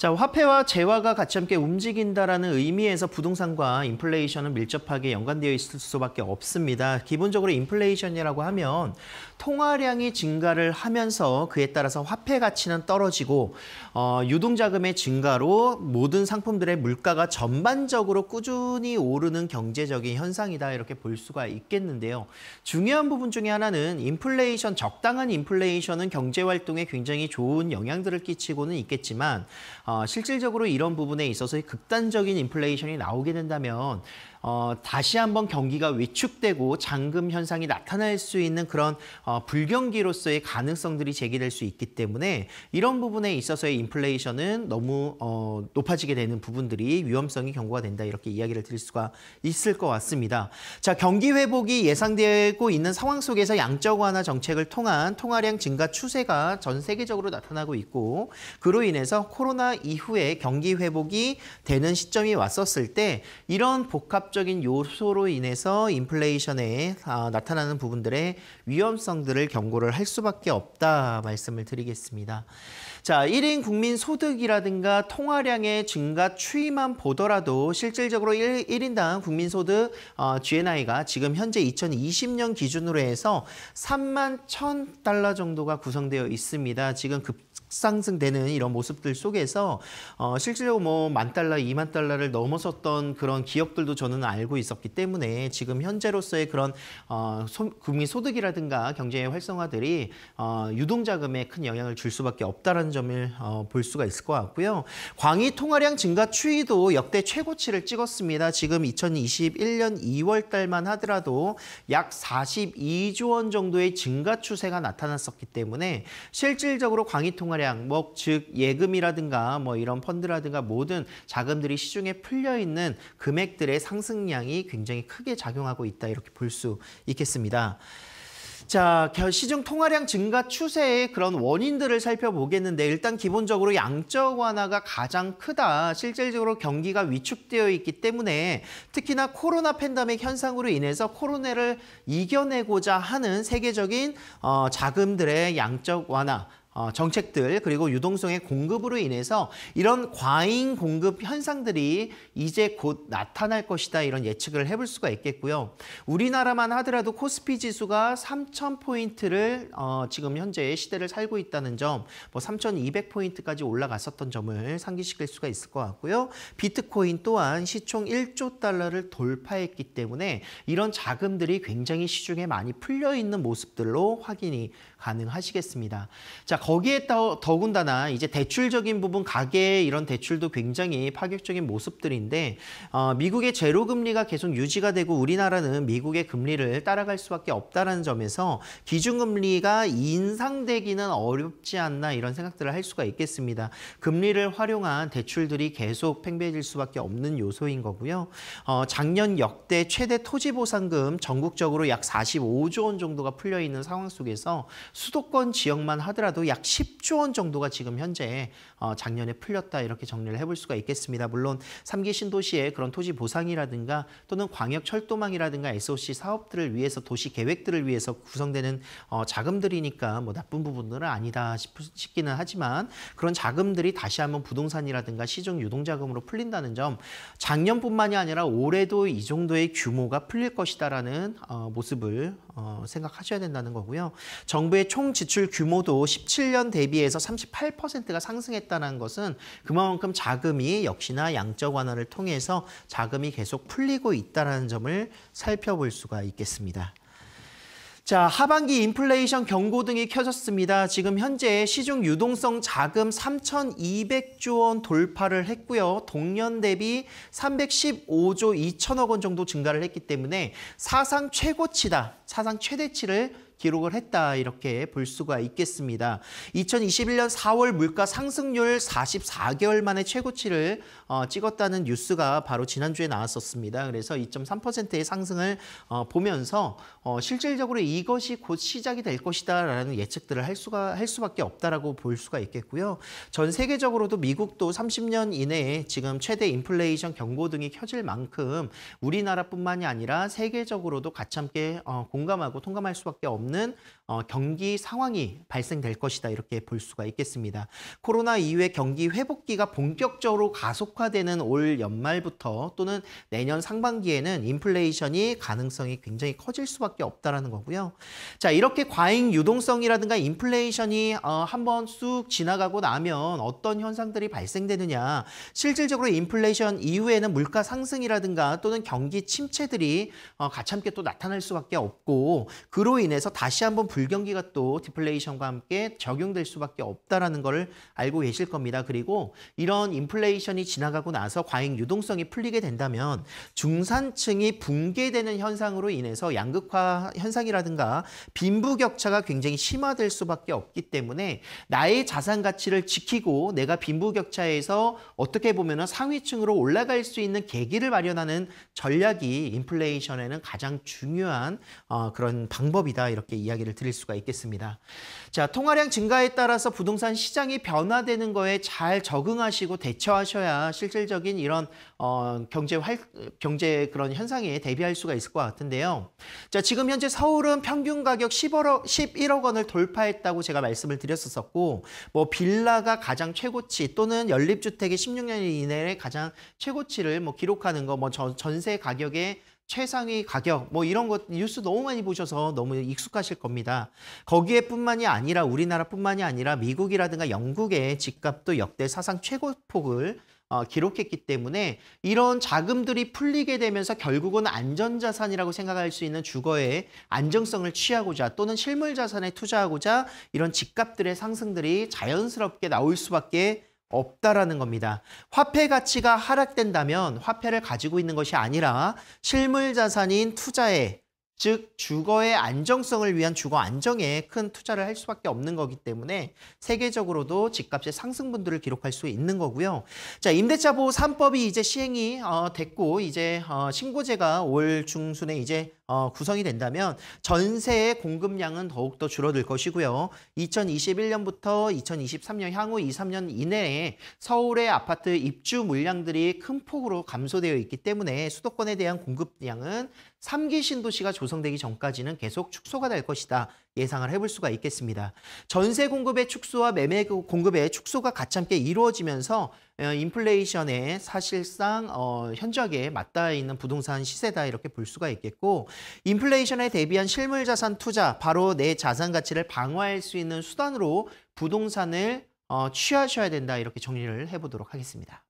자, 화폐와 재화가 같이 함께 움직인다라는 의미에서 부동산과 인플레이션은 밀접하게 연관되어 있을 수밖에 없습니다. 기본적으로 인플레이션이라고 하면 통화량이 증가를 하면서 그에 따라서 화폐 가치는 떨어지고 어, 유동자금의 증가로 모든 상품들의 물가가 전반적으로 꾸준히 오르는 경제적인 현상이다 이렇게 볼 수가 있겠는데요. 중요한 부분 중에 하나는 인플레이션 적당한 인플레이션은 경제 활동에 굉장히 좋은 영향들을 끼치고는 있겠지만 어, 어, 실질적으로 이런 부분에 있어서 극단적인 인플레이션이 나오게 된다면 어, 다시 한번 경기가 위축되고 잔금 현상이 나타날 수 있는 그런 어, 불경기로서의 가능성들이 제기될 수 있기 때문에 이런 부분에 있어서의 인플레이션은 너무 어, 높아지게 되는 부분들이 위험성이 경고가 된다 이렇게 이야기를 드릴 수가 있을 것 같습니다. 자 경기 회복이 예상되고 있는 상황 속에서 양적 완화 정책을 통한 통화량 증가 추세가 전 세계적으로 나타나고 있고 그로 인해서 코로나 이후에 경기 회복이 되는 시점이 왔었을 때 이런 복합적인 요소로 인해서 인플레이션에 아, 나타나는 부분들의 위험성들을 경고를 할 수밖에 없다 말씀을 드리겠습니다. 자, 1인 국민 소득이라든가 통화량의 증가 추이만 보더라도 실질적으로 1, 1인당 국민 소득 어, GNI가 지금 현재 2020년 기준으로 해서 3만 1,000달러 정도가 구성되어 있습니다. 지금 급상승되는 이런 모습들 속에서 있어서 어, 실제로 뭐 만 달러, 이만 달러를 넘어섰던 그런 기업들도 저는 알고 있었기 때문에 지금 현재로서의 그런 어, 소, 금융 소득이라든가 경제의 활성화들이 어, 유동자금에 큰 영향을 줄 수밖에 없다는 점을 어, 볼 수가 있을 것 같고요. 광희 통화량 증가 추이도 역대 최고치를 찍었습니다. 지금 2021년 2월 달만 하더라도 약 42조 원 정도의 증가 추세가 나타났었기 때문에 실질적으로 광희 통화량, 뭐 즉 예금이라든가 뭐 이런 펀드라든가 모든 자금들이 시중에 풀려 있는 금액들의 상승량이 굉장히 크게 작용하고 있다 이렇게 볼 수 있겠습니다. 자, 시중 통화량 증가 추세의 그런 원인들을 살펴보겠는데 일단 기본적으로 양적 완화가 가장 크다. 실질적으로 경기가 위축되어 있기 때문에 특히나 코로나 팬데믹 현상으로 인해서 코로나를 이겨내고자 하는 세계적인 어, 자금들의 양적 완화 어, 정책들 그리고 유동성의 공급으로 인해서 이런 과잉 공급 현상들이 이제 곧 나타날 것이다 이런 예측을 해볼 수가 있겠고요. 우리나라만 하더라도 코스피 지수가 3,000포인트를 어, 지금 현재 시대를 살고 있다는 점, 뭐 3,200포인트까지 올라갔었던 점을 상기시킬 수가 있을 것 같고요. 비트코인 또한 시총 1조 달러를 돌파했기 때문에 이런 자금들이 굉장히 시중에 많이 풀려 있는 모습들로 확인이 가능하시겠습니다. 자, 거기에 더군다나 이제 대출적인 부분 가계 이런 대출도 굉장히 파격적인 모습들인데 어, 미국의 제로 금리가 계속 유지가 되고 우리나라는 미국의 금리를 따라갈 수밖에 없다는 점에서 기준금리가 인상되기는 어렵지 않나 이런 생각들을 할 수가 있겠습니다. 금리를 활용한 대출들이 계속 팽배해질 수밖에 없는 요소인 거고요. 어, 작년 역대 최대 토지보상금 전국적으로 약 45조 원 정도가 풀려 있는 상황 속에서 수도권 지역만 하더라도 약 10조 원 정도가 지금 현재 어, 작년에 풀렸다 이렇게 정리를 해볼 수가 있겠습니다. 물론 3기 신도시의 그런 토지 보상이라든가 또는 광역 철도망이라든가 SOC 사업들을 위해서 도시 계획들을 위해서 구성되는 어, 자금들이니까 뭐 나쁜 부분들은 아니다 싶기는 하지만 그런 자금들이 다시 한번 부동산이라든가 시중 유동자금으로 풀린다는 점 작년뿐만이 아니라 올해도 이 정도의 규모가 풀릴 것이다라는 어, 모습을 어, 생각하셔야 된다는 거고요. 정부의 총 지출 규모도 17년 대비해서 38%가 상승했다는 것은 그만큼 자금이 역시나 양적 완화를 통해서 자금이 계속 풀리고 있다는 점을 살펴볼 수가 있겠습니다. 자, 하반기 인플레이션 경고등이 켜졌습니다. 지금 현재 시중 유동성 자금 3,200조 원 돌파를 했고요. 동년 대비 315조 2천억 원 정도 증가를 했기 때문에 사상 최고치다, 사상 최대치를 기록을 했다 이렇게 볼 수가 있겠습니다. 2021년 4월 물가 상승률 44개월 만에 최고치를 어, 찍었다는 뉴스가 바로 지난주에 나왔었습니다. 그래서 2.3%의 상승을 어, 보면서 어, 실질적으로 이것이 곧 시작이 될 것이다라는 예측들을 할 수가 할 수밖에 없다라고 볼 수가 있겠고요. 전 세계적으로도 미국도 30년 이내에 지금 최대 인플레이션 경고 등이 켜질 만큼 우리나라뿐만이 아니라 세계적으로도 같이 함께 어, 공감하고 통감할 수밖에 없는. 없는 어, 경기 상황이 발생될 것이다 이렇게 볼 수가 있겠습니다. 코로나 이후의 경기 회복기가 본격적으로 가속화되는 올 연말부터 또는 내년 상반기에는 인플레이션이 가능성이 굉장히 커질 수밖에 없다라는 거고요. 자 이렇게 과잉 유동성이라든가 인플레이션이 어, 한번 쑥 지나가고 나면 어떤 현상들이 발생되느냐 실질적으로 인플레이션 이후에는 물가 상승이라든가 또는 경기 침체들이 어, 가참게 또 나타날 수밖에 없고 그로 인해서 다시 한번 불경기가 또 디플레이션과 함께 적용될 수밖에 없다라는 걸 알고 계실 겁니다. 그리고 이런 인플레이션이 지나가고 나서 과잉 유동성이 풀리게 된다면 중산층이 붕괴되는 현상으로 인해서 양극화 현상이라든가 빈부격차가 굉장히 심화될 수밖에 없기 때문에 나의 자산 가치를 지키고 내가 빈부격차에서 어떻게 보면 상위층으로 올라갈 수 있는 계기를 마련하는 전략이 인플레이션에는 가장 중요한 어, 그런 방법이다 이렇게 함께 이야기를 드릴 수가 있겠습니다. 자, 통화량 증가에 따라서 부동산 시장이 변화되는 거에 잘 적응하시고 대처하셔야 실질적인 이런 어, 경제 활, 경제 그런 현상에 대비할 수가 있을 것 같은데요. 자, 지금 현재 서울은 평균 가격 11억, 11억 원을 돌파했다고 제가 말씀을 드렸었었고 뭐 빌라가 가장 최고치 또는 연립주택이 16년 이내에 가장 최고치를 뭐 기록하는 거 뭐 전세 가격에 최상위 가격 뭐 이런 것 뉴스 너무 많이 보셔서 너무 익숙하실 겁니다. 거기에 뿐만이 아니라 우리나라뿐만이 아니라 미국이라든가 영국의 집값도 역대 사상 최고폭을 어, 기록했기 때문에 이런 자금들이 풀리게 되면서 결국은 안전자산이라고 생각할 수 있는 주거의 안정성을 취하고자 또는 실물자산에 투자하고자 이런 집값들의 상승들이 자연스럽게 나올 수밖에 없다라는 겁니다. 화폐 가치가 하락된다면 화폐를 가지고 있는 것이 아니라 실물 자산인 투자에 즉 주거의 안정성을 위한 주거 안정에 큰 투자를 할 수밖에 없는 거기 때문에 세계적으로도 집값의 상승분들을 기록할 수 있는 거고요. 자 임대차 보호 3법이 이제 시행이 어, 됐고 이제 어, 신고제가 올 중순에 이제 어, 구성이 된다면 전세의 공급량은 더욱더 줄어들 것이고요. 2021년부터 2023년 향후 2, 3년 이내에 서울의 아파트 입주 물량들이 큰 폭으로 감소되어 있기 때문에 수도권에 대한 공급량은 3기 신도시가 조성 조성되기 전까지는 계속 축소가 될 것이다 예상을 해볼 수가 있겠습니다. 전세 공급의 축소와 매매 공급의 축소가 같이 함께 이루어지면서 어, 인플레이션에 사실상 어, 현저하게 맞닿아 있는 부동산 시세다 이렇게 볼 수가 있겠고 인플레이션에 대비한 실물 자산 투자 바로 내 자산 가치를 방어할 수 있는 수단으로 부동산을 어, 취하셔야 된다 이렇게 정리를 해보도록 하겠습니다.